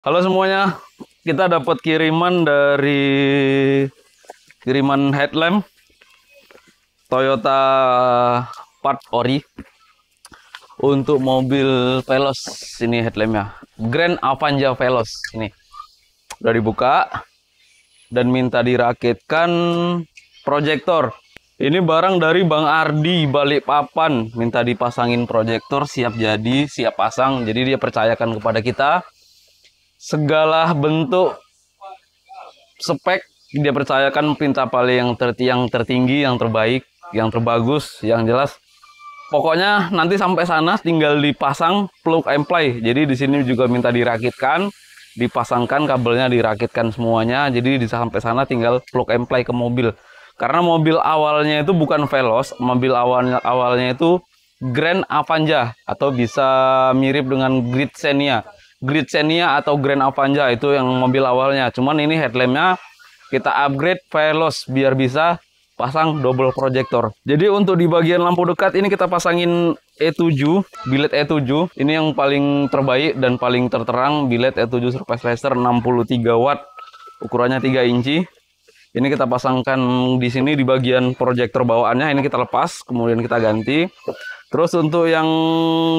Halo semuanya, kita dapat kiriman dari kiriman headlamp Toyota Part Ori untuk mobil Veloz ini headlampnya Grand Avanza Veloz ini udah dibuka dan minta dirakitkan proyektor ini barang dari Bang Ardi Balikpapan minta dipasangin proyektor siap jadi siap pasang jadi dia percayakan kepada kita segala bentuk spek dia percayakan perintah paling yang, ter, yang tertinggi, yang terbaik, yang terbagus, yang jelas. Pokoknya nanti sampai sana tinggal dipasang plug and play. Jadi di sini juga minta dirakitkan, dipasangkan kabelnya dirakitkan semuanya. Jadi di sampai sana tinggal plug and play ke mobil. Karena mobil awalnya itu bukan Veloz, mobil awalnya awalnya itu Grand Avanza atau bisa mirip dengan Grid Xenia Grid Xenia atau Grand Avanza itu yang mobil awalnya. Cuman ini headlampnya kita upgrade Veloz biar bisa pasang double projector. Jadi untuk di bagian lampu dekat ini kita pasangin E7, bilet E7. Ini yang paling terbaik dan paling terterang bilet E7 surface laser 63 watt. Ukurannya 3 inci. Ini kita pasangkan di sini di bagian proyektor bawaannya. Ini kita lepas, kemudian kita ganti. Terus untuk yang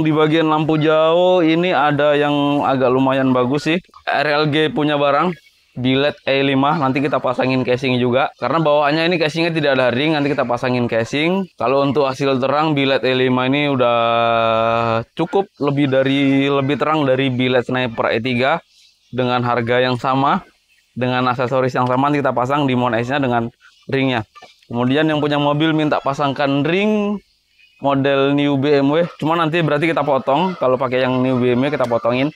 di bagian lampu jauh ini ada yang agak lumayan bagus sih. RLG punya barang. Billet E5 nanti kita pasangin casing juga karena bawaannya ini casingnya tidak ada ring nanti kita pasangin casing kalau untuk hasil terang billet E5 ini udah cukup lebih dari lebih terang dari billet sniper E3 dengan harga yang sama dengan aksesoris yang sama nanti kita pasang di mount nya dengan ringnya kemudian yang punya mobil minta pasangkan ring model new BMW cuma nanti berarti kita potong kalau pakai yang new BMW kita potongin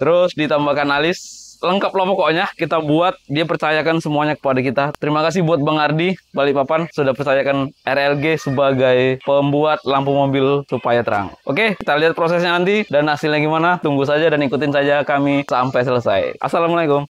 terus ditambahkan alis lengkap lah pokoknya kita buat dia percayakan semuanya kepada kita terima kasih buat Bang Ardi Balikpapan sudah percayakan RLG sebagai pembuat lampu mobil supaya terang oke kita lihat prosesnya nanti dan hasilnya gimana tunggu saja dan ikutin saja kami sampai selesai Assalamualaikum